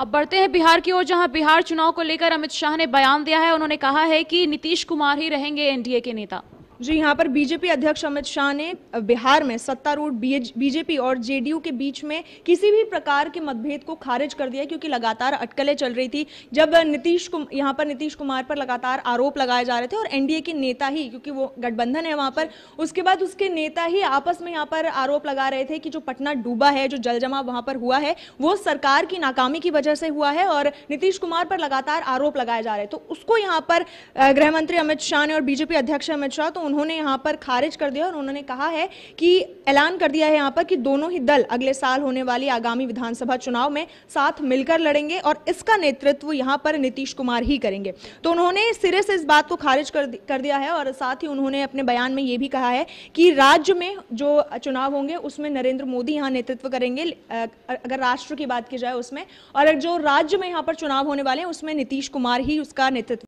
अब बढ़ते हैं बिहार की ओर जहां बिहार चुनाव को लेकर अमित शाह ने बयान दिया है उन्होंने कहा है कि नीतीश कुमार ही रहेंगे एनडीए के नेता जी यहाँ पर बीजेपी अध्यक्ष अमित शाह ने बिहार में सत्तारूढ़ बीजेपी और जेडीयू के बीच में किसी भी प्रकार के मतभेद को खारिज कर दिया क्योंकि लगातार अटकलें चल रही थी जब नीतीश कुमार यहाँ पर नीतीश कुमार पर लगातार आरोप लगाए जा रहे थे और एनडीए के नेता ही क्योंकि वो गठबंधन है वहाँ पर उसके बाद उसके नेता ही आपस में यहाँ पर आरोप लगा रहे थे कि जो पटना डूबा है जो जल जमा वहाँ पर हुआ है वो सरकार की नाकामी की वजह से हुआ है और नीतीश कुमार पर लगातार आरोप लगाए जा रहे तो उसको यहाँ पर गृहमंत्री अमित शाह ने और बीजेपी अध्यक्ष अमित शाह तो उन्होंने यहाँ पर खारिज कर दिया और उन्होंने कहा है कि ऐलान कर दिया है यहाँ पर कि दोनों ही दल अगले साल होने वाली आगामी विधानसभा चुनाव में साथ मिलकर लड़ेंगे और इसका नेतृत्व यहाँ पर नीतीश कुमार ही करेंगे तो उन्होंने सिरे से इस बात को खारिज कर, दिया है और साथ ही उन्होंने अपने बयान में ये भी कहा है कि राज्य में जो चुनाव होंगे उसमें नरेंद्र मोदी यहाँ नेतृत्व करेंगे अगर राष्ट्र की बात की जाए उसमें और जो राज्य में यहाँ पर चुनाव होने वाले हैं उसमें नीतीश कुमार ही उसका नेतृत्व